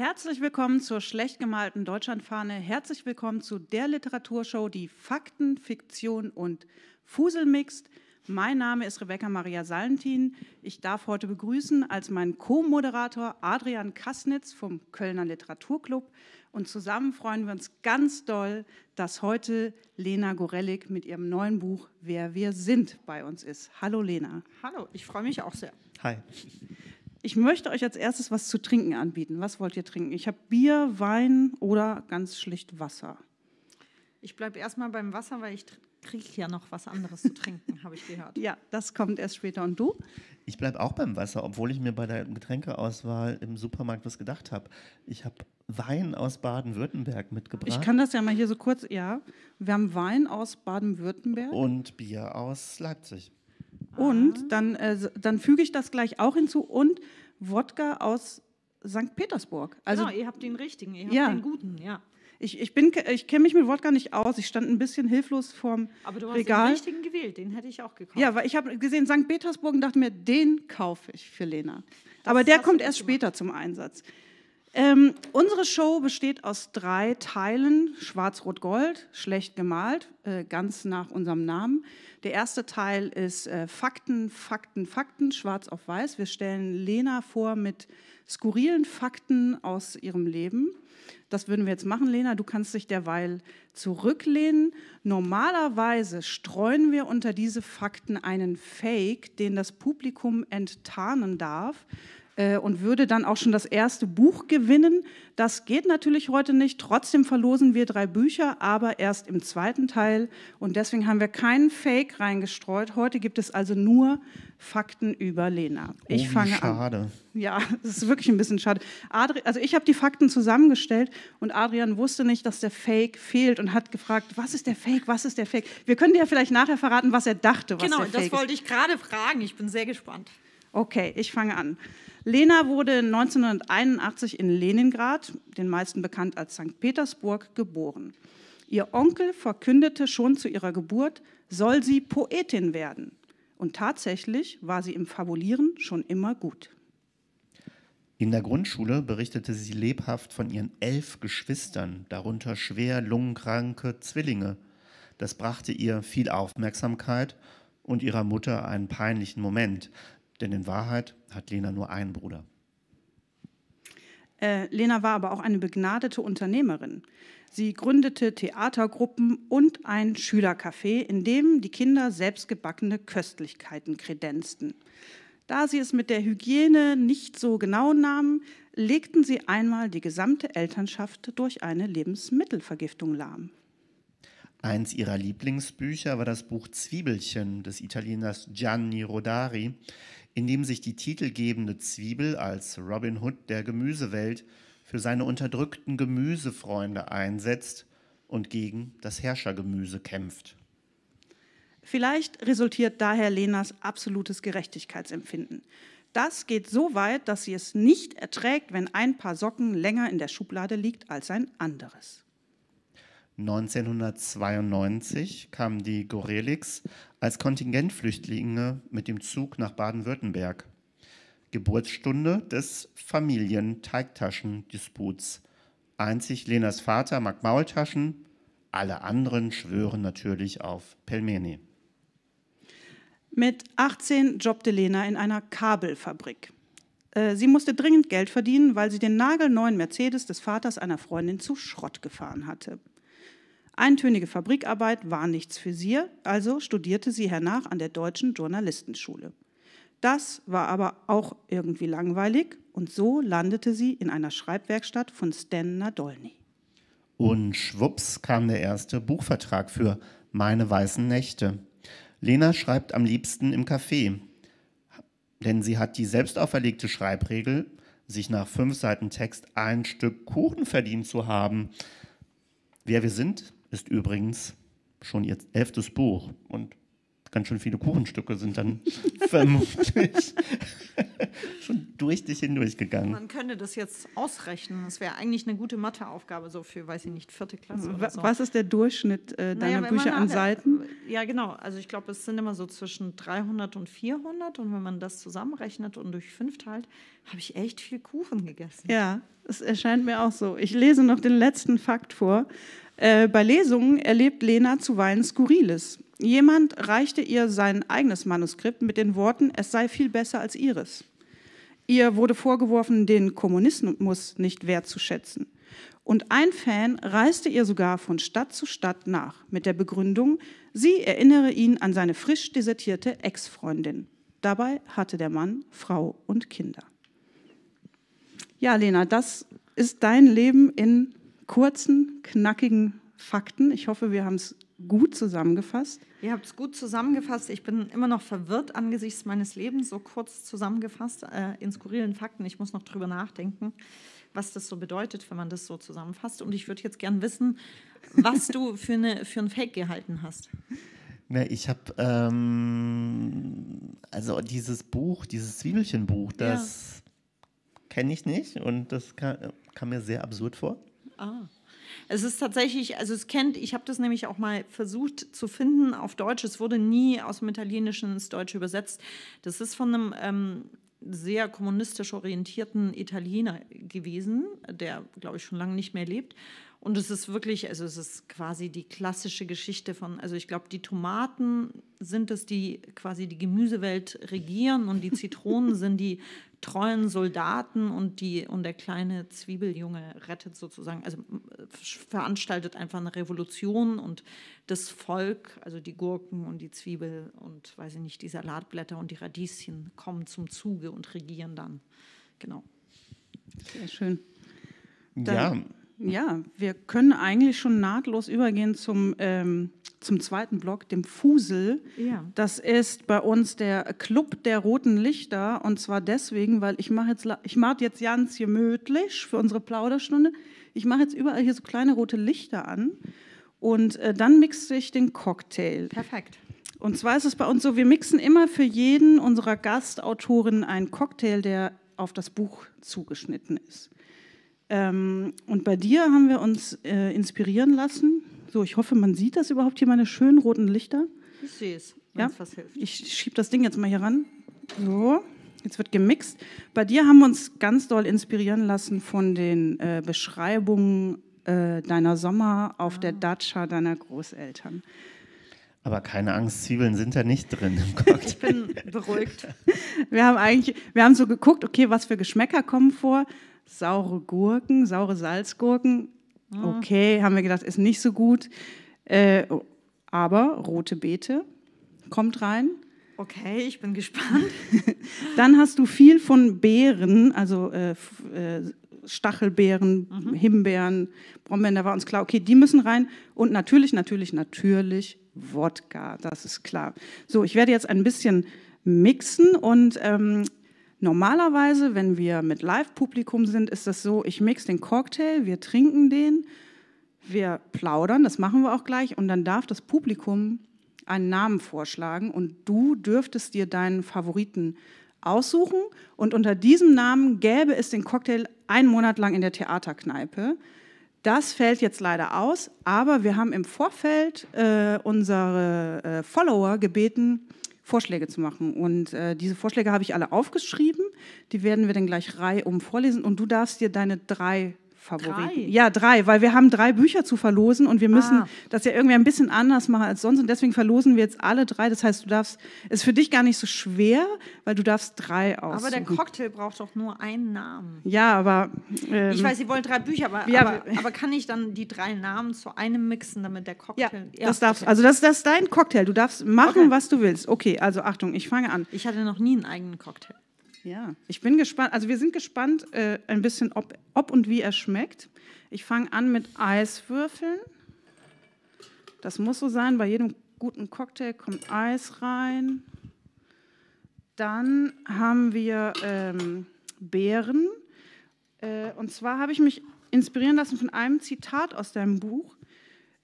Herzlich willkommen zur schlecht gemalten Deutschlandfahne. Herzlich willkommen zu der Literaturshow, die Fakten, Fiktion und Fusel mixt. Mein Name ist Rebecca Maria Salentin. Ich darf heute begrüßen als meinen Co-Moderator Adrian Kassnitz vom Kölner Literaturclub. Und zusammen freuen wir uns ganz doll, dass heute Lena Gorellik mit ihrem neuen Buch Wer wir sind bei uns ist. Hallo Lena. Hallo, ich freue mich auch sehr. Hi. Ich möchte euch als erstes was zu trinken anbieten. Was wollt ihr trinken? Ich habe Bier, Wein oder ganz schlicht Wasser. Ich bleibe erstmal beim Wasser, weil ich kriege ja noch was anderes zu trinken, habe ich gehört. Ja, das kommt erst später. Und du? Ich bleibe auch beim Wasser, obwohl ich mir bei der Getränkeauswahl im Supermarkt was gedacht habe. Ich habe Wein aus Baden-Württemberg mitgebracht. Ich kann das ja mal hier so kurz, ja. Wir haben Wein aus Baden-Württemberg. Und Bier aus Leipzig. Und ah. dann, äh, dann füge ich das gleich auch hinzu. Und Wodka aus St. Petersburg. Also, genau, ihr habt den richtigen, ihr habt ja. den guten, ja. Ich, ich, ich kenne mich mit Wodka nicht aus. Ich stand ein bisschen hilflos vorm Regal. Aber du hast den richtigen gewählt, den hätte ich auch gekauft. Ja, weil ich habe gesehen St. Petersburg und dachte mir, den kaufe ich für Lena. Das Aber der kommt erst gemacht. später zum Einsatz. Ähm, unsere Show besteht aus drei Teilen, schwarz-rot-gold, schlecht gemalt, äh, ganz nach unserem Namen. Der erste Teil ist äh, Fakten, Fakten, Fakten, schwarz auf weiß. Wir stellen Lena vor mit skurrilen Fakten aus ihrem Leben. Das würden wir jetzt machen, Lena. Du kannst dich derweil zurücklehnen. Normalerweise streuen wir unter diese Fakten einen Fake, den das Publikum enttarnen darf. Äh, und würde dann auch schon das erste Buch gewinnen. Das geht natürlich heute nicht. Trotzdem verlosen wir drei Bücher, aber erst im zweiten Teil. Und deswegen haben wir keinen Fake reingestreut. Heute gibt es also nur Fakten über Lena. Oh, ich oh, fange schade. an. Ja, es ist wirklich ein bisschen schade. Adri also ich habe die Fakten zusammengestellt und Adrian wusste nicht, dass der Fake fehlt und hat gefragt, was ist der Fake, was ist der Fake? Wir können dir ja vielleicht nachher verraten, was er dachte, was genau, der Fake Genau, das wollte ich gerade fragen. Ich bin sehr gespannt. Okay, ich fange an. Lena wurde 1981 in Leningrad, den meisten bekannt als St. Petersburg, geboren. Ihr Onkel verkündete schon zu ihrer Geburt, soll sie Poetin werden. Und tatsächlich war sie im Fabulieren schon immer gut. In der Grundschule berichtete sie lebhaft von ihren elf Geschwistern, darunter schwer lungenkranke Zwillinge. Das brachte ihr viel Aufmerksamkeit und ihrer Mutter einen peinlichen Moment denn in Wahrheit hat Lena nur einen Bruder. Äh, Lena war aber auch eine begnadete Unternehmerin. Sie gründete Theatergruppen und ein Schülercafé, in dem die Kinder selbstgebackene Köstlichkeiten kredenzten. Da sie es mit der Hygiene nicht so genau nahmen, legten sie einmal die gesamte Elternschaft durch eine Lebensmittelvergiftung lahm. Eins ihrer Lieblingsbücher war das Buch Zwiebelchen des Italieners Gianni Rodari, indem sich die titelgebende Zwiebel als Robin Hood der Gemüsewelt für seine unterdrückten Gemüsefreunde einsetzt und gegen das Herrschergemüse kämpft. Vielleicht resultiert daher Lenas absolutes Gerechtigkeitsempfinden. Das geht so weit, dass sie es nicht erträgt, wenn ein paar Socken länger in der Schublade liegt als ein anderes. 1992 kamen die Gorelix als Kontingentflüchtlinge mit dem Zug nach Baden-Württemberg. Geburtsstunde des Familienteigtaschen-Disputs. Einzig Lenas Vater mag Maultaschen, alle anderen schwören natürlich auf Pelmeni. Mit 18 jobbte Lena in einer Kabelfabrik. Äh, sie musste dringend Geld verdienen, weil sie den nagelneuen Mercedes des Vaters einer Freundin zu Schrott gefahren hatte. Eintönige Fabrikarbeit war nichts für sie, also studierte sie hernach an der Deutschen Journalistenschule. Das war aber auch irgendwie langweilig und so landete sie in einer Schreibwerkstatt von Stan Nadolny. Und schwupps kam der erste Buchvertrag für Meine weißen Nächte. Lena schreibt am liebsten im Café, denn sie hat die selbst auferlegte Schreibregel, sich nach fünf Seiten Text ein Stück Kuchen verdient zu haben. Wer wir sind, ist übrigens schon ihr elftes Buch und ganz schön viele Kuchenstücke sind dann vermutlich schon durch dich hindurchgegangen. Man könnte das jetzt ausrechnen. Das wäre eigentlich eine gute Matheaufgabe, so für, weiß ich nicht, vierte Klasse. Oder so. Was ist der Durchschnitt äh, deiner naja, Bücher an alle, Seiten? Ja, genau. Also ich glaube, es sind immer so zwischen 300 und 400. Und wenn man das zusammenrechnet und durch fünf teilt, habe ich echt viel Kuchen gegessen. Ja, es erscheint mir auch so. Ich lese noch den letzten Fakt vor. Äh, bei Lesungen erlebt Lena zuweilen Skurriles. Jemand reichte ihr sein eigenes Manuskript mit den Worten, es sei viel besser als ihres. Ihr wurde vorgeworfen, den Kommunismus nicht wertzuschätzen. Und ein Fan reiste ihr sogar von Stadt zu Stadt nach mit der Begründung, sie erinnere ihn an seine frisch desertierte Ex-Freundin. Dabei hatte der Mann Frau und Kinder. Ja, Lena, das ist dein Leben in kurzen, knackigen Fakten. Ich hoffe, wir haben es gut zusammengefasst. Ihr habt es gut zusammengefasst. Ich bin immer noch verwirrt angesichts meines Lebens, so kurz zusammengefasst äh, in skurrilen Fakten. Ich muss noch drüber nachdenken, was das so bedeutet, wenn man das so zusammenfasst. Und ich würde jetzt gern wissen, was du für, eine, für ein Fake gehalten hast. Na, ich habe ähm, also dieses Buch, dieses Zwiebelchenbuch, das ja. kenne ich nicht und das kam, kam mir sehr absurd vor. Ah. Es ist tatsächlich, also es kennt, ich habe das nämlich auch mal versucht zu finden auf Deutsch. Es wurde nie aus dem Italienischen ins Deutsche übersetzt. Das ist von einem ähm, sehr kommunistisch orientierten Italiener gewesen, der, glaube ich, schon lange nicht mehr lebt. Und es ist wirklich, also es ist quasi die klassische Geschichte von, also ich glaube, die Tomaten sind es, die quasi die Gemüsewelt regieren und die Zitronen sind die treuen Soldaten und, die, und der kleine Zwiebeljunge rettet sozusagen, also äh, veranstaltet einfach eine Revolution und das Volk, also die Gurken und die Zwiebel und weiß ich nicht, die Salatblätter und die Radieschen kommen zum Zuge und regieren dann. Genau. Sehr schön. Dann, ja ja, wir können eigentlich schon nahtlos übergehen zum, ähm, zum zweiten Block, dem Fusel. Ja. Das ist bei uns der Club der roten Lichter und zwar deswegen, weil ich mache jetzt, ich mach jetzt ganz gemütlich für unsere Plauderstunde. Ich mache jetzt überall hier so kleine rote Lichter an und äh, dann mixe ich den Cocktail. Perfekt. Und zwar ist es bei uns so, wir mixen immer für jeden unserer Gastautoren einen Cocktail, der auf das Buch zugeschnitten ist. Ähm, und bei dir haben wir uns äh, inspirieren lassen. So, ich hoffe, man sieht das überhaupt hier, meine schönen roten Lichter. Ich sehe es, ja? was hilft. Ich schiebe das Ding jetzt mal hier ran. So, jetzt wird gemixt. Bei dir haben wir uns ganz doll inspirieren lassen von den äh, Beschreibungen äh, deiner Sommer auf ah. der Datscha deiner Großeltern. Aber keine Angst, Zwiebeln sind da nicht drin im Cocktail. ich bin beruhigt. Wir haben eigentlich, wir haben so geguckt, okay, was für Geschmäcker kommen vor saure Gurken, saure Salzgurken. Ah. Okay, haben wir gedacht, ist nicht so gut. Äh, aber rote Beete kommt rein. Okay, ich bin gespannt. Dann hast du viel von Beeren, also äh, äh, Stachelbeeren, mhm. Himbeeren, Brombeeren, da war uns klar, okay, die müssen rein. Und natürlich, natürlich, natürlich Wodka, das ist klar. So, ich werde jetzt ein bisschen mixen und ähm, Normalerweise, wenn wir mit Live-Publikum sind, ist das so, ich mix den Cocktail, wir trinken den, wir plaudern, das machen wir auch gleich, und dann darf das Publikum einen Namen vorschlagen und du dürftest dir deinen Favoriten aussuchen und unter diesem Namen gäbe es den Cocktail einen Monat lang in der Theaterkneipe. Das fällt jetzt leider aus, aber wir haben im Vorfeld äh, unsere äh, Follower gebeten, Vorschläge zu machen. Und äh, diese Vorschläge habe ich alle aufgeschrieben. Die werden wir dann gleich reihum vorlesen. Und du darfst dir deine drei Favoriten. Drei. Ja, drei, weil wir haben drei Bücher zu verlosen und wir müssen ah. das ja irgendwie ein bisschen anders machen als sonst und deswegen verlosen wir jetzt alle drei. Das heißt, du darfst, ist für dich gar nicht so schwer, weil du darfst drei aus. Aber der Cocktail braucht doch nur einen Namen. Ja, aber... Ähm, ich weiß, sie wollen drei Bücher, aber, ja, aber, aber, kann ich dann die drei Namen zu einem mixen, damit der Cocktail... Ja, ja das darfst, also das, das ist dein Cocktail. Du darfst machen, okay. was du willst. Okay, also Achtung, ich fange an. Ich hatte noch nie einen eigenen Cocktail. Ja, ich bin gespannt. Also wir sind gespannt äh, ein bisschen, ob, ob und wie er schmeckt. Ich fange an mit Eiswürfeln. Das muss so sein. Bei jedem guten Cocktail kommt Eis rein. Dann haben wir ähm, Beeren. Äh, und zwar habe ich mich inspirieren lassen von einem Zitat aus deinem Buch.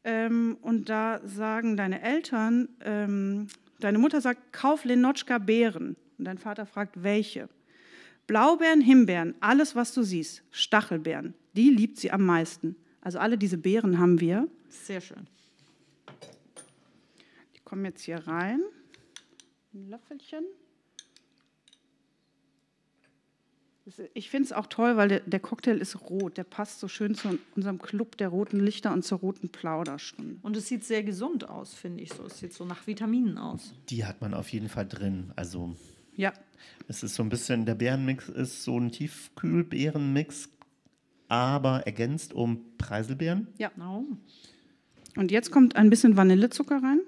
Ähm, und da sagen deine Eltern, ähm, deine Mutter sagt, kauf Lenotschka Beeren. Und dein Vater fragt, welche? Blaubeeren, Himbeeren, alles, was du siehst, Stachelbeeren, die liebt sie am meisten. Also alle diese Beeren haben wir. Sehr schön. Die kommen jetzt hier rein. Ein Löffelchen. Ich finde es auch toll, weil der, Cocktail ist rot. Der passt so schön zu unserem Club der roten Lichter und zur roten Plauderstunde. Und es sieht sehr gesund aus, finde ich so. Es sieht so nach Vitaminen aus. Die hat man auf jeden Fall drin. Also ja. Es ist so ein bisschen, der Bärenmix ist so ein Tiefkühlbeerenmix, aber ergänzt um Preiselbeeren. Ja. Genau. Und jetzt kommt ein bisschen Vanillezucker rein.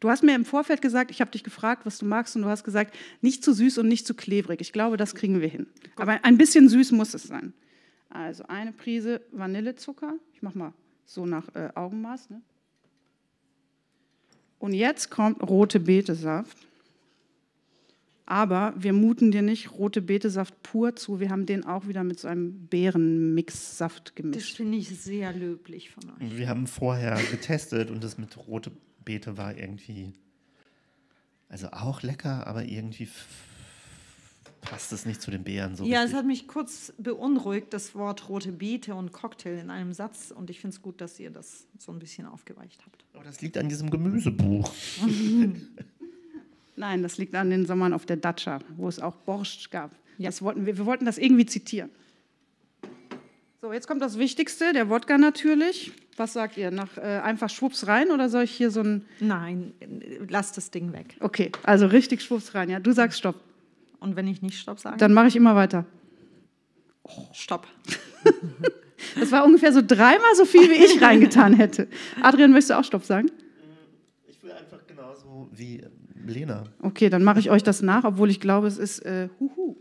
Du hast mir im Vorfeld gesagt, ich habe dich gefragt, was du magst, und du hast gesagt, nicht zu süß und nicht zu klebrig. Ich glaube, das kriegen wir hin. Aber ein bisschen süß muss es sein. Also eine Prise Vanillezucker. Ich mache mal so nach äh, Augenmaß. Ne? Und jetzt kommt rote Betesaft. Aber wir muten dir nicht rote Betesaft pur zu. Wir haben den auch wieder mit so einem Beerenmixsaft gemischt. Das finde ich sehr löblich von euch. Wir haben vorher getestet und das mit rote Beete war irgendwie, also auch lecker, aber irgendwie passt es nicht zu den Beeren so. Ja, richtig. es hat mich kurz beunruhigt, das Wort rote Beete und Cocktail in einem Satz. Und ich finde es gut, dass ihr das so ein bisschen aufgeweicht habt. Aber oh, das liegt an diesem Gemüsebuch. Nein, das liegt an den Sommern auf der Datscha, wo es auch Borscht gab. Ja. Das wollten wir, wir wollten das irgendwie zitieren. So, jetzt kommt das Wichtigste, der Wodka natürlich. Was sagt ihr? Nach, äh, einfach schwupps rein oder soll ich hier so ein. Nein, lass das Ding weg. Okay, also richtig schwupps rein, ja. Du sagst Stopp. Und wenn ich nicht Stopp sage? Dann mache ich immer weiter. Oh. Stopp. das war ungefähr so dreimal so viel, wie ich reingetan hätte. Adrian, möchtest du auch Stopp sagen? Äh, ich will einfach genauso wie Lena. Okay, dann mache ich euch das nach, obwohl ich glaube, es ist äh, Huhu.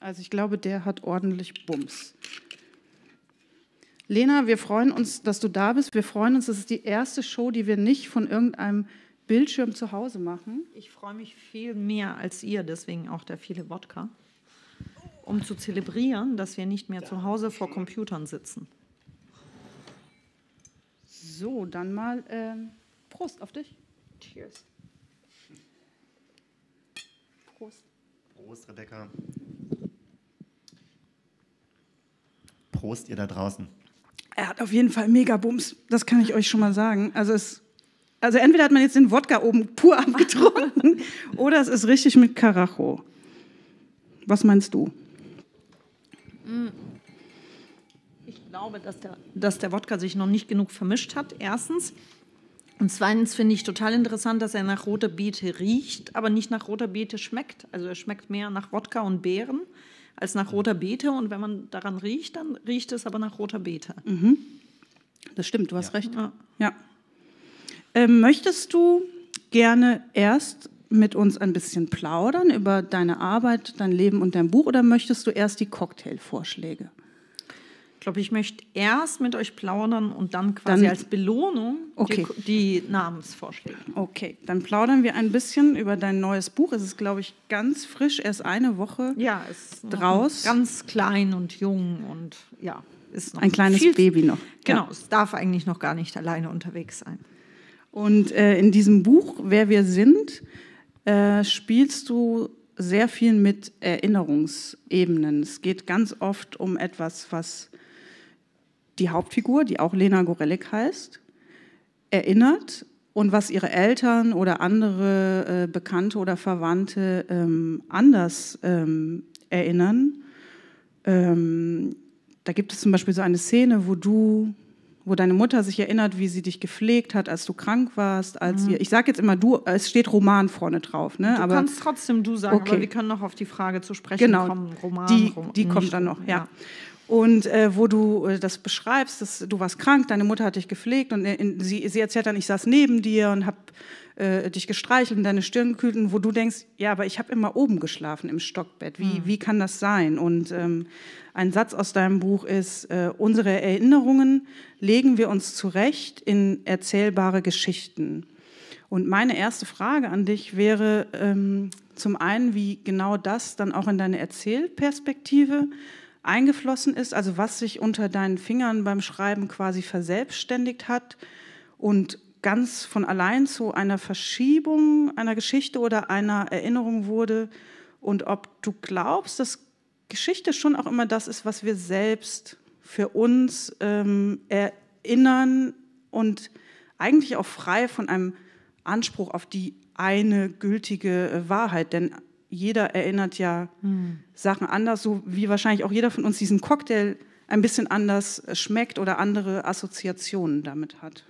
Also ich glaube, der hat ordentlich Bums. Lena, wir freuen uns, dass du da bist. Wir freuen uns, das ist die erste Show, die wir nicht von irgendeinem Bildschirm zu Hause machen. Ich freue mich viel mehr als ihr, deswegen auch der viele Wodka, um zu zelebrieren, dass wir nicht mehr zu Hause vor Computern sitzen. So, dann mal ähm, Prost auf dich. Cheers. Prost. Prost, Rebecca. Prost, ihr da draußen. Er hat auf jeden Fall mega Bums, das kann ich euch schon mal sagen. Also, es, also entweder hat man jetzt den Wodka oben pur abgetrunken oder es ist richtig mit Karacho. Was meinst du? Mm glaube, dass der, dass der Wodka sich noch nicht genug vermischt hat, erstens. Und zweitens finde ich total interessant, dass er nach roter Beete riecht, aber nicht nach roter Beete schmeckt. Also er schmeckt mehr nach Wodka und Beeren als nach roter Beete. Und wenn man daran riecht, dann riecht es aber nach roter Beete. Mhm. Das stimmt, du hast ja. recht. Ja. ja. Ähm, möchtest du gerne erst mit uns ein bisschen plaudern über deine Arbeit, dein Leben und dein Buch oder möchtest du erst die Cocktailvorschläge? glaube, ich möchte erst mit euch plaudern und dann quasi dann, als Belohnung okay. die, die Namensvorschläge. Okay, dann plaudern wir ein bisschen über dein neues Buch. Es ist, glaube ich, ganz frisch, erst eine Woche ja, ist draus. Ganz klein und jung und ja, ist noch ein kleines viel, Baby noch. Genau, ja. es darf eigentlich noch gar nicht alleine unterwegs sein. Und äh, in diesem Buch, Wer wir sind, äh, spielst du sehr viel mit Erinnerungsebenen. Es geht ganz oft um etwas, was die Hauptfigur, die auch Lena Gorelick heißt, erinnert und was ihre Eltern oder andere äh, Bekannte oder Verwandte ähm, anders ähm, erinnern. Ähm, da gibt es zum Beispiel so eine Szene, wo du, wo deine Mutter sich erinnert, wie sie dich gepflegt hat, als du krank warst, als mhm. ihr. Ich sage jetzt immer du, es steht Roman vorne drauf, ne? Du aber, kannst trotzdem du sagen, okay. aber wir können noch auf die Frage zu sprechen genau, kommen. Roman, die, die kommt dann noch, ja. ja und äh, wo du äh, das beschreibst, dass du warst krank, deine Mutter hat dich gepflegt und äh, in, sie, sie, erzählt dann, ich saß neben dir und habe äh, dich gestreichelt und deine Stirn gekühlt und wo du denkst, ja, aber ich habe immer oben geschlafen im Stockbett. Wie, mhm. wie kann das sein? Und ähm, ein Satz aus deinem Buch ist, äh, unsere Erinnerungen legen wir uns zurecht in erzählbare Geschichten. Und meine erste Frage an dich wäre ähm, zum einen, wie genau das dann auch in deine Erzählperspektive eingeflossen ist, also was sich unter deinen Fingern beim Schreiben quasi verselbstständigt hat und ganz von allein zu einer Verschiebung einer Geschichte oder einer Erinnerung wurde und ob du glaubst, dass Geschichte schon auch immer das ist, was wir selbst für uns ähm, erinnern und eigentlich auch frei von einem Anspruch auf die eine gültige äh, Wahrheit. Denn jeder erinnert ja hm. Sachen anders, so wie wahrscheinlich auch jeder von uns diesen Cocktail ein bisschen anders schmeckt oder andere Assoziationen damit hat.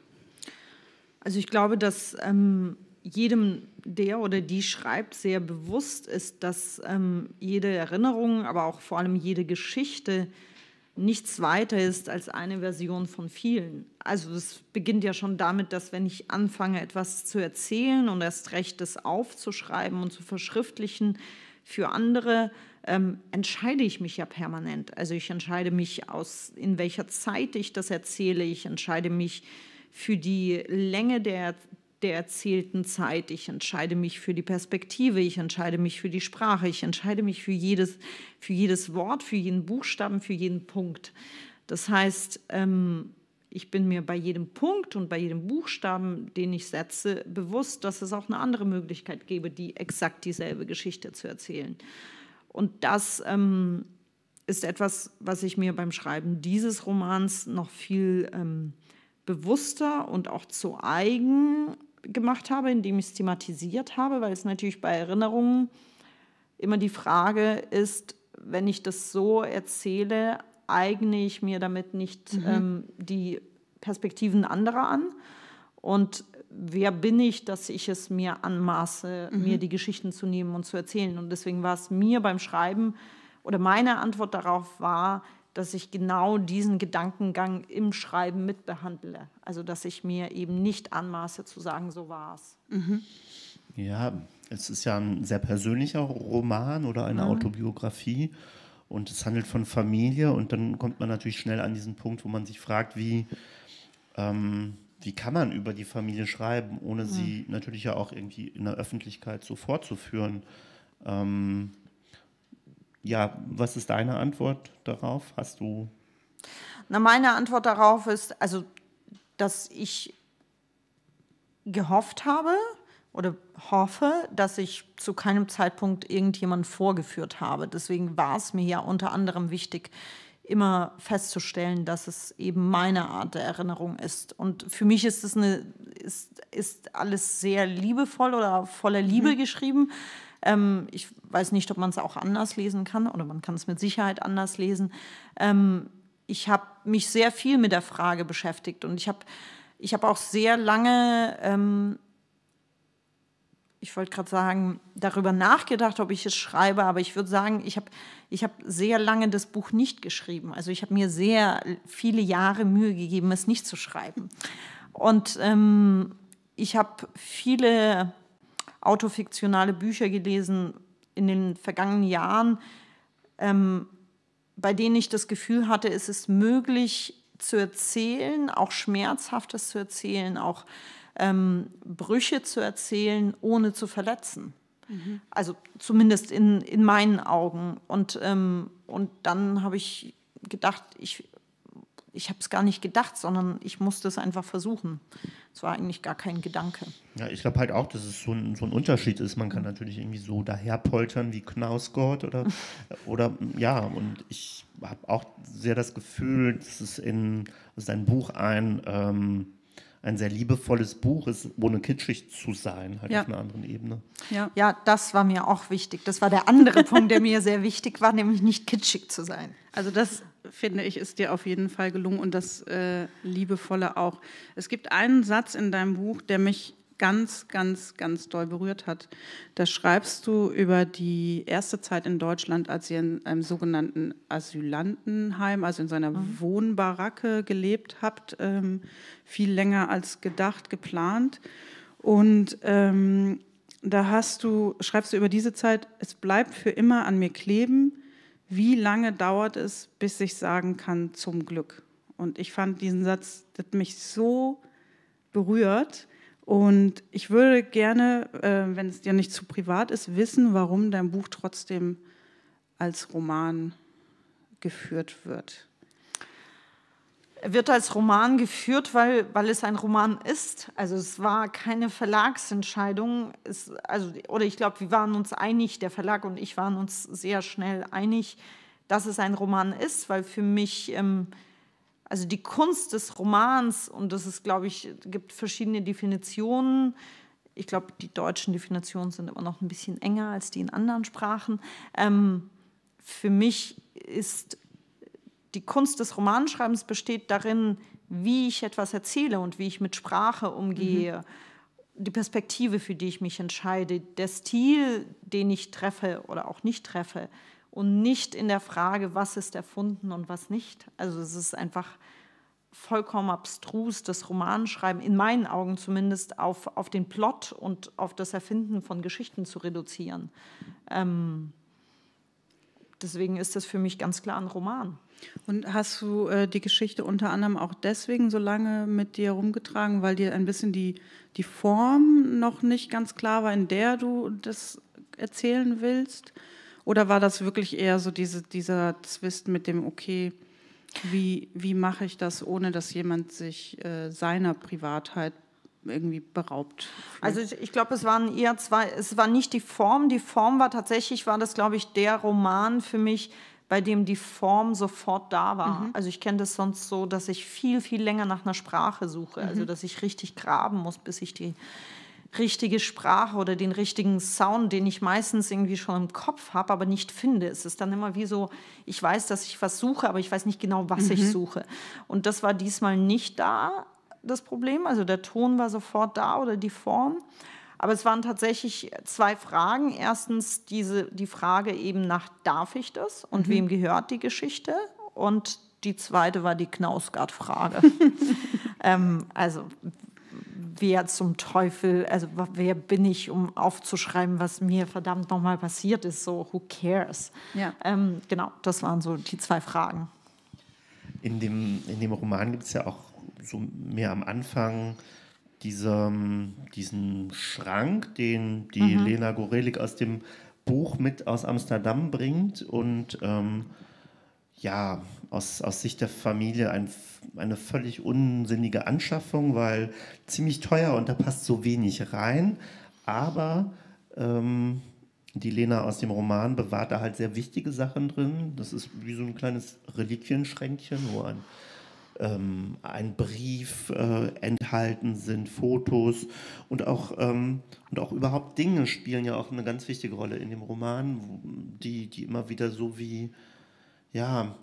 Also ich glaube, dass ähm, jedem, der oder die schreibt, sehr bewusst ist, dass ähm, jede Erinnerung, aber auch vor allem jede Geschichte nichts weiter ist als eine Version von vielen. Also es beginnt ja schon damit, dass wenn ich anfange, etwas zu erzählen und erst recht es aufzuschreiben und zu verschriftlichen für andere, ähm, entscheide ich mich ja permanent. Also ich entscheide mich aus, in welcher Zeit ich das erzähle. Ich entscheide mich für die Länge der, der erzählten Zeit. Ich entscheide mich für die Perspektive, ich entscheide mich für die Sprache, ich entscheide mich für jedes, für jedes Wort, für jeden Buchstaben, für jeden Punkt. Das heißt, ähm, ich bin mir bei jedem Punkt und bei jedem Buchstaben, den ich setze, bewusst, dass es auch eine andere Möglichkeit gäbe, die exakt dieselbe Geschichte zu erzählen. Und das ähm, ist etwas, was ich mir beim Schreiben dieses Romans noch viel ähm, bewusster und auch zu eigen gemacht habe, indem ich es thematisiert habe, weil es natürlich bei Erinnerungen immer die Frage ist, wenn ich das so erzähle, eigne ich mir damit nicht mhm. ähm, die Perspektiven anderer an? Und wer bin ich, dass ich es mir anmaße, mhm. mir die Geschichten zu nehmen und zu erzählen? Und deswegen war es mir beim Schreiben oder meine Antwort darauf war, dass ich genau diesen Gedankengang im Schreiben mitbehandle. Also dass ich mir eben nicht anmaße zu sagen, so war es. Mhm. Ja, es ist ja ein sehr persönlicher Roman oder eine mhm. Autobiografie und es handelt von Familie und dann kommt man natürlich schnell an diesen Punkt, wo man sich fragt, wie, ähm, wie kann man über die Familie schreiben, ohne mhm. sie natürlich ja auch irgendwie in der Öffentlichkeit so vorzuführen. Ähm, ja, was ist deine Antwort darauf? Hast du. Na, meine Antwort darauf ist, also, dass ich gehofft habe oder hoffe, dass ich zu keinem Zeitpunkt irgendjemanden vorgeführt habe. Deswegen war es mir ja unter anderem wichtig, immer festzustellen, dass es eben meine Art der Erinnerung ist. Und für mich ist es eine, ist, ist alles sehr liebevoll oder voller Liebe mhm. geschrieben. Ähm, ich weiß nicht, ob man es auch anders lesen kann oder man kann es mit Sicherheit anders lesen. Ähm, ich habe mich sehr viel mit der Frage beschäftigt und ich habe ich hab auch sehr lange, ähm, ich wollte gerade sagen, darüber nachgedacht, ob ich es schreibe, aber ich würde sagen, ich habe ich hab sehr lange das Buch nicht geschrieben. Also ich habe mir sehr viele Jahre Mühe gegeben, es nicht zu schreiben. Und ähm, ich habe viele autofiktionale Bücher gelesen in den vergangenen Jahren, ähm, bei denen ich das Gefühl hatte, es ist möglich zu erzählen, auch Schmerzhaftes zu erzählen, auch ähm, Brüche zu erzählen, ohne zu verletzen. Mhm. Also zumindest in, in meinen Augen. Und, ähm, und dann habe ich gedacht, ich ich habe es gar nicht gedacht, sondern ich musste es einfach versuchen. Es war eigentlich gar kein Gedanke. Ja, ich glaube halt auch, dass es so ein, so ein, Unterschied ist. Man kann natürlich irgendwie so daherpoltern wie Knausgott oder, oder ja, und ich habe auch sehr das Gefühl, dass es in sein Buch ein, ähm, ein sehr liebevolles Buch ist, ohne kitschig zu sein, halt ja. auf einer anderen Ebene. Ja. ja, das war mir auch wichtig. Das war der andere Punkt, der mir sehr wichtig war, nämlich nicht kitschig zu sein. Also das finde ich, ist dir auf jeden Fall gelungen und das äh, Liebevolle auch. Es gibt einen Satz in deinem Buch, der mich ganz, ganz, ganz doll berührt hat. Da schreibst du über die erste Zeit in Deutschland, als ihr in einem sogenannten Asylantenheim, also in seiner mhm. Wohnbaracke gelebt habt, ähm, viel länger als gedacht, geplant. Und ähm, da hast du, schreibst du über diese Zeit, es bleibt für immer an mir kleben, wie lange dauert es, bis ich sagen kann, zum Glück? Und ich fand diesen Satz, das mich so berührt. Und ich würde gerne, äh, wenn es dir nicht zu privat ist, wissen, warum dein Buch trotzdem als Roman geführt wird wird als Roman geführt, weil, weil es ein Roman ist. Also es war keine Verlagsentscheidung. Es, also, oder ich glaube, wir waren uns einig, der Verlag und ich waren uns sehr schnell einig, dass es ein Roman ist, weil für mich, ähm, also die Kunst des Romans, und das ist, glaube ich, gibt verschiedene Definitionen. Ich glaube, die deutschen Definitionen sind immer noch ein bisschen enger als die in anderen Sprachen. Ähm, für mich ist die Kunst des Romanschreibens besteht darin, wie ich etwas erzähle und wie ich mit Sprache umgehe, mhm. die Perspektive, für die ich mich entscheide, der Stil, den ich treffe oder auch nicht treffe und nicht in der Frage, was ist erfunden und was nicht. Also es ist einfach vollkommen abstrus, das Romanschreiben, in meinen Augen zumindest, auf, auf den Plot und auf das Erfinden von Geschichten zu reduzieren. Ähm, deswegen ist das für mich ganz klar ein Roman. Und hast du äh, die Geschichte unter anderem auch deswegen so lange mit dir rumgetragen, weil dir ein bisschen die, die Form noch nicht ganz klar war, in der du das erzählen willst? Oder war das wirklich eher so diese, dieser Zwist mit dem, okay, wie, wie mache ich das, ohne dass jemand sich äh, seiner Privatheit irgendwie beraubt. Fühlt. Also ich, ich glaube, es waren eher zwei, es war nicht die Form, die Form war tatsächlich, war das, glaube ich, der Roman für mich, bei dem die Form sofort da war. Mhm. Also ich kenne das sonst so, dass ich viel, viel länger nach einer Sprache suche. Also mhm. Also dass ich richtig graben muss, bis ich die richtige Sprache oder den richtigen Sound, den ich meistens irgendwie schon im Kopf habe, aber nicht finde. Es ist dann immer wie so, ich weiß, dass ich was suche, aber ich weiß nicht genau, was mhm. ich suche. Und das war diesmal nicht da, das Problem. Also der Ton war sofort da oder die Form. Aber es waren tatsächlich zwei Fragen. Erstens diese, die Frage eben nach, darf ich das und mhm. wem gehört die Geschichte? Und die zweite war die Knausgard-Frage. ähm, also wer zum Teufel, also wer bin ich, um aufzuschreiben, was mir verdammt nochmal passiert ist, so who cares? Ja. Ähm, genau, das waren so die zwei Fragen. In dem, in dem Roman gibt es ja auch so mehr am Anfang diese, diesen Schrank, den die mhm. Lena Gorelik aus dem Buch mit aus Amsterdam bringt und ähm, ja, aus, aus Sicht der Familie ein, eine völlig unsinnige Anschaffung, weil ziemlich teuer und da passt so wenig rein. Aber ähm, die Lena aus dem Roman bewahrt da halt sehr wichtige Sachen drin. Das ist wie so ein kleines Reliquienschränkchen, wo ein ähm, ein Brief äh, enthalten sind, Fotos und auch, ähm, und auch überhaupt Dinge spielen ja auch eine ganz wichtige Rolle in dem Roman, die, die immer wieder so wie, ja,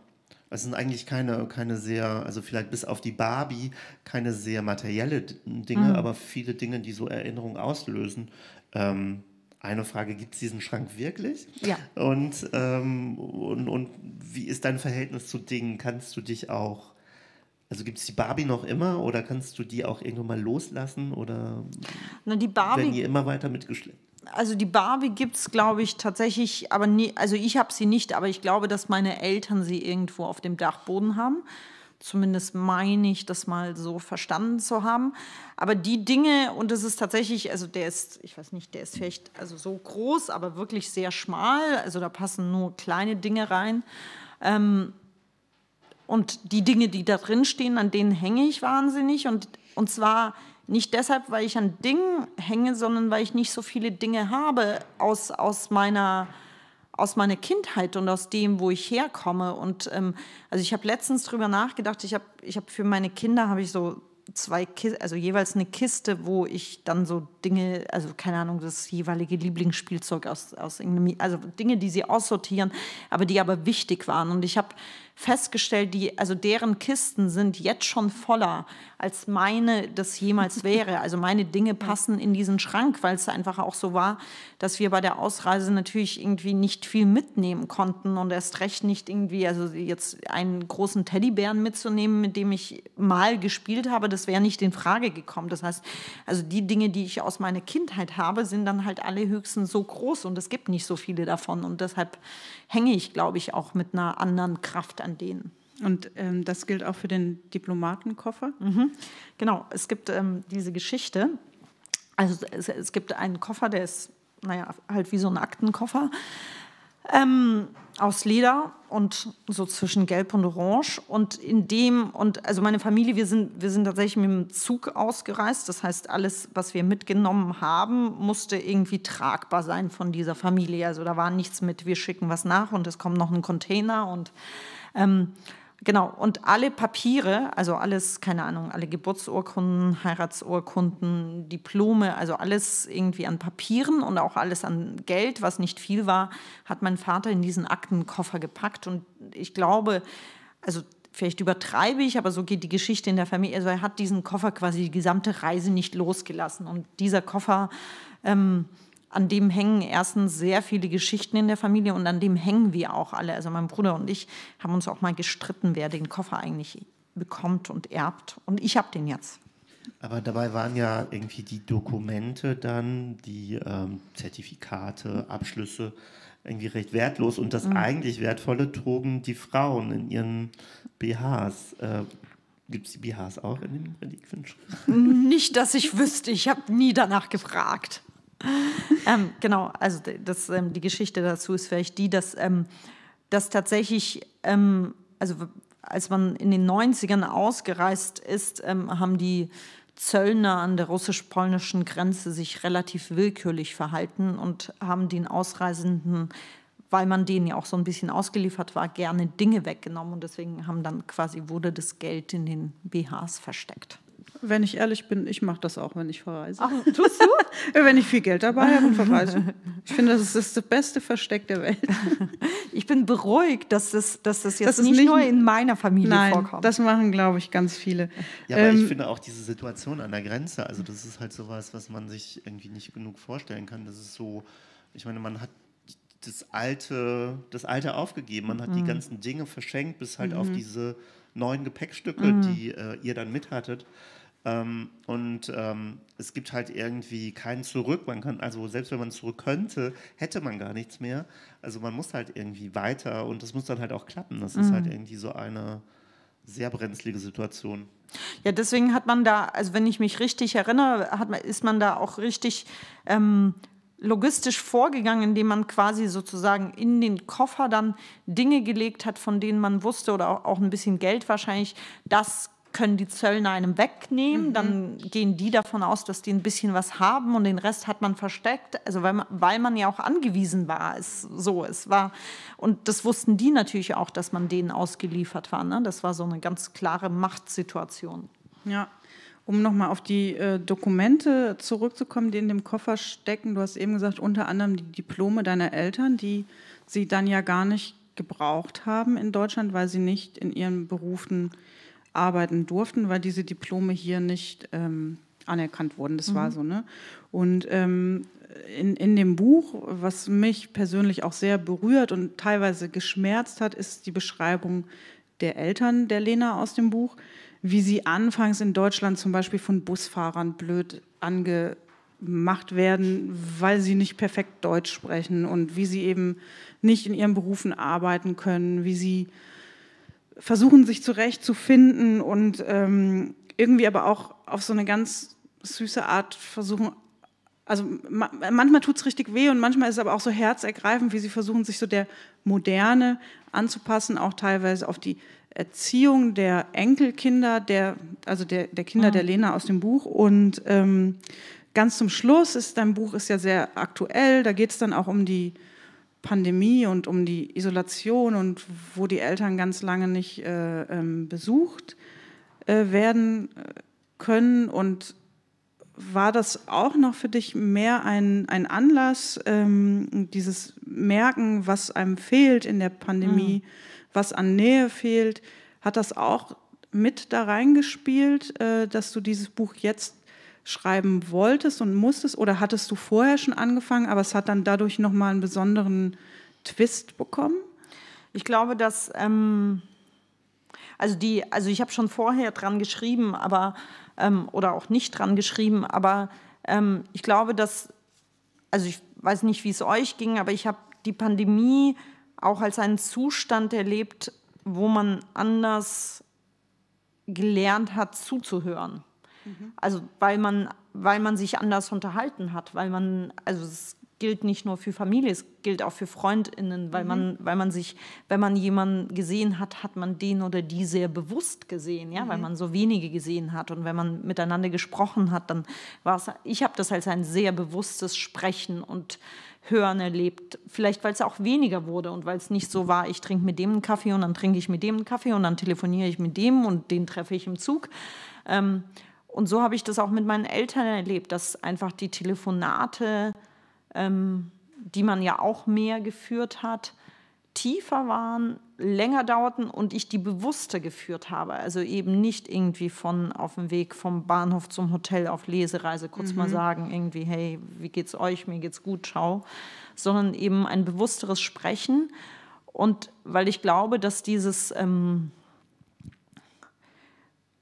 es sind eigentlich keine, keine sehr, also vielleicht bis auf die Barbie, keine sehr materielle Dinge, mhm. aber viele Dinge, die so Erinnerungen auslösen. Ähm, eine Frage, gibt es diesen Schrank wirklich? Ja. Und, ähm, und, und wie ist dein Verhältnis zu Dingen? Kannst du dich auch also gibt es die Barbie noch immer oder kannst du die auch irgendwann mal loslassen oder Na, die Barbie, werden die immer weiter mitgeschleppt? Also die Barbie gibt es, glaube ich, tatsächlich, aber nie, also ich habe sie nicht, aber ich glaube, dass meine Eltern sie irgendwo auf dem Dachboden haben. Zumindest meine ich das mal so verstanden zu haben. Aber die Dinge, und das ist tatsächlich, also der ist, ich weiß nicht, der ist vielleicht also so groß, aber wirklich sehr schmal. Also da passen nur kleine Dinge rein. Ähm, und die Dinge, die da drin stehen, an denen hänge ich wahnsinnig. Und, und zwar nicht deshalb, weil ich an Dingen hänge, sondern weil ich nicht so viele Dinge habe aus, aus meiner aus meiner Kindheit und aus dem, wo ich herkomme. Und ähm, also ich habe letztens drüber nachgedacht. Ich habe ich hab für meine Kinder habe ich so zwei, Kis also jeweils eine Kiste, wo ich dann so Dinge, also keine Ahnung, das jeweilige Lieblingsspielzeug aus aus also Dinge, die sie aussortieren, aber die aber wichtig waren. Und ich habe festgestellt, die, also deren Kisten sind jetzt schon voller, als meine das jemals wäre. Also meine Dinge passen in diesen Schrank, weil es einfach auch so war, dass wir bei der Ausreise natürlich irgendwie nicht viel mitnehmen konnten und erst recht nicht irgendwie, also jetzt einen großen Teddybären mitzunehmen, mit dem ich mal gespielt habe, das wäre nicht in Frage gekommen. Das heißt, also die Dinge, die ich aus meiner Kindheit habe, sind dann halt alle höchstens so groß und es gibt nicht so viele davon und deshalb hänge ich, glaube ich, auch mit einer anderen Kraft an denen. Und ähm, das gilt auch für den Diplomatenkoffer? Mhm. Genau, es gibt ähm, diese Geschichte. Also es, es, gibt einen Koffer, der ist, naja, halt wie so ein Aktenkoffer ähm, aus Leder und so zwischen Gelb und Orange. Und in dem, und also meine Familie, wir sind, wir sind tatsächlich mit dem Zug ausgereist. Das heißt, alles, was wir mitgenommen haben, musste irgendwie tragbar sein von dieser Familie. Also da war nichts mit, wir schicken was nach und es kommt noch ein Container und ähm, genau, und alle Papiere, also alles, keine Ahnung, alle Geburtsurkunden, Heiratsurkunden, Diplome, also alles irgendwie an Papieren und auch alles an Geld, was nicht viel war, hat mein Vater in diesen Aktenkoffer gepackt. Und ich glaube, also vielleicht übertreibe ich, aber so geht die Geschichte in der Familie. Also er hat diesen Koffer quasi die gesamte Reise nicht losgelassen. Und dieser Koffer ähm, an dem hängen erstens sehr viele Geschichten in der Familie und an dem hängen wir auch alle. Also mein Bruder und ich haben uns auch mal gestritten, wer den Koffer eigentlich bekommt und erbt. Und ich habe den jetzt. Aber dabei waren ja irgendwie die Dokumente dann, die ähm, Zertifikate, Abschlüsse irgendwie recht wertlos und das mhm. eigentlich Wertvolle trugen die Frauen in ihren BHs. Äh, Gibt es die BHs auch in den Reliquien? Nicht, dass ich wüsste. Ich habe nie danach gefragt. ähm, genau, also das, ähm, die Geschichte dazu ist vielleicht die, dass, ähm, dass tatsächlich, ähm, also als man in den 90ern ausgereist ist, ähm, haben die Zöllner an der russisch-polnischen Grenze sich relativ willkürlich verhalten und haben den Ausreisenden, weil man denen ja auch so ein bisschen ausgeliefert war, gerne Dinge weggenommen und deswegen haben dann quasi wurde das Geld in den BHs versteckt. Wenn ich ehrlich bin, ich mache das auch, wenn ich verreise. Ach, tust du? wenn ich viel Geld dabei habe und verreise. Ich finde, das ist das beste Versteck der Welt. Ich bin beruhigt, dass das, dass das jetzt das nicht, nicht, nur in meiner Familie nein, vorkommt. Das machen, glaube ich, ganz viele. Ja, aber ähm, ich finde auch diese Situation an der Grenze, also das ist halt so was, was man sich irgendwie nicht genug vorstellen kann. Das ist so, ich meine, man hat das alte, das alte aufgegeben. Man hat mhm. die mm. ganzen Dinge verschenkt, bis halt mhm. auf diese neuen Gepäckstücke, mhm. die äh, ihr dann mithattet. Ähm, und ähm, es gibt halt irgendwie kein Zurück. Man kann, also selbst wenn man zurück könnte, hätte man gar nichts mehr. Also man muss halt irgendwie weiter und das muss dann halt auch klappen. Das mhm. ist halt mhm. irgendwie so eine sehr brenzlige Situation. Ja, deswegen hat man da, also wenn ich mich richtig erinnere, hat man, ist man da auch richtig ähm, logistisch vorgegangen, indem man quasi sozusagen in den Koffer dann Dinge gelegt hat, von denen man wusste oder auch, auch ein bisschen Geld wahrscheinlich, das können die Zöllner einem wegnehmen. Mhm. Dann gehen die davon aus, dass die ein bisschen was haben und den Rest hat man versteckt. Also weil man, weil man ja auch angewiesen war. Es, so, es war. Und das wussten die natürlich auch, dass man denen ausgeliefert war. Ne? Das war so eine ganz klare Machtsituation. Ja. Um nochmal auf die äh, Dokumente zurückzukommen, die in dem Koffer stecken. Du hast eben gesagt, unter anderem die Diplome deiner Eltern, die sie dann ja gar nicht gebraucht haben in Deutschland, weil sie nicht in ihren Berufen arbeiten durften, weil diese Diplome hier nicht ähm, anerkannt wurden. Das mhm. war so. Ne? Und ähm, in, in dem Buch, was mich persönlich auch sehr berührt und teilweise geschmerzt hat, ist die Beschreibung der Eltern der Lena aus dem Buch, wie sie anfangs in Deutschland zum Beispiel von Busfahrern blöd angemacht werden, weil sie nicht perfekt Deutsch sprechen und wie sie eben nicht in ihren Berufen arbeiten können, wie sie versuchen sich zurechtzufinden und ähm, irgendwie aber auch auf so eine ganz süße Art versuchen, also ma manchmal tut es richtig weh und manchmal ist es aber auch so herzergreifend, wie sie versuchen, sich so der Moderne anzupassen, auch teilweise auf die Erziehung der Enkelkinder, der, also der, der Kinder mhm. der Lena aus dem Buch. Und ähm, ganz zum Schluss ist dein Buch ist ja sehr aktuell, da geht es dann auch um die Pandemie und um die Isolation und wo die Eltern ganz lange nicht äh, ähm, besucht äh, werden äh, können. Und war das auch noch für dich mehr ein, ein Anlass, ähm, dieses Merken, was einem fehlt in der Pandemie, mhm. was an Nähe fehlt? Hat das auch mit da reingespielt, äh, dass du dieses Buch jetzt schreiben wolltest und musstest oder hattest du vorher schon angefangen, aber es hat dann dadurch nochmal einen besonderen Twist bekommen? Ich glaube, dass, ähm, also die, also ich habe schon vorher dran geschrieben, aber, ähm, oder auch nicht dran geschrieben, aber ähm, ich glaube, dass, also ich weiß nicht, wie es euch ging, aber ich habe die Pandemie auch als einen Zustand erlebt, wo man anders gelernt hat zuzuhören. Mhm. Also weil man, weil man sich anders unterhalten hat, weil man, also es gilt nicht nur für Familie, es gilt auch für Freundinnen, weil mhm. man, weil man sich, wenn man jemanden gesehen hat, hat man den oder die sehr bewusst gesehen, ja, mhm. weil man so wenige gesehen hat und wenn man miteinander gesprochen hat, dann war es, ich habe das als ein sehr bewusstes Sprechen und Hören erlebt. Vielleicht, weil es auch weniger wurde und weil es nicht so war, ich trinke mit dem einen Kaffee und dann trinke ich mit dem einen Kaffee und dann telefoniere ich mit dem und den treffe ich im Zug. Ähm, und so habe ich das auch mit meinen Eltern erlebt, dass einfach die Telefonate, ähm, die man ja auch mehr geführt hat, tiefer waren, länger dauerten und ich die bewusster geführt habe. Also eben nicht irgendwie von auf dem Weg vom Bahnhof zum Hotel auf Lesereise kurz mhm. mal sagen, irgendwie, hey, wie geht's euch, mir geht's gut, schau, sondern eben ein bewussteres Sprechen. Und weil ich glaube, dass dieses, ähm,